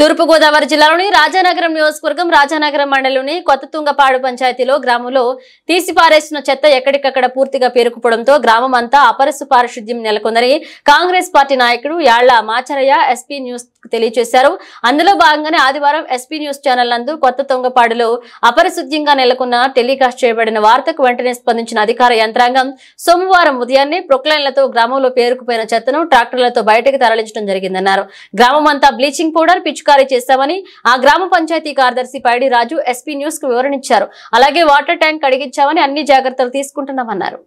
తూర్పుగోదావరి జిల్లాలోని రాజానగరం నియోజకవర్గం రాజానగరం మండలిలోని కొత్తతుంగపాడు పంచాయతీలో గ్రామంలో తీసిపారేసిన చెత్త ఎక్కడికక్కడ పూర్తిగా పేరుకుపోవడంతో గ్రామం అంతా అపరసు పారిశుద్ధ్యం నెలకొందని కాంగ్రెస్ పార్టీ నాయకుడు యాళ్ల మాచరయ్య ఎస్పీ న్యూస్ తెలియజేశారు అందులో భాగంగానే ఆదివారం ఎస్పీ న్యూస్ ఛానల్ నందు కొత్త తొంగపాడులో అపరిశుద్ధ్యంగా నెలకొన్న టెలికాస్ట్ చేయబడిన వార్తకు వెంటనే స్పందించిన అధికార యంత్రాంగం సోమవారం ఉదయాన్నే ప్రొక్లైన్లతో గ్రామంలో పేరుకుపోయిన చెత్తను ట్రాక్టర్లతో బయటకు తరలించడం జరిగిందన్నారు గ్రామమంతా బ్లీచింగ్ పౌడర్ పిచికారీ చేశామని ఆ గ్రామ పంచాయతీ కార్యదర్శి పైడి రాజు ఎస్పీ న్యూస్ కు వివరణించారు అలాగే వాటర్ ట్యాంక్ కడిగించామని అన్ని జాగ్రత్తలు తీసుకుంటున్నామన్నారు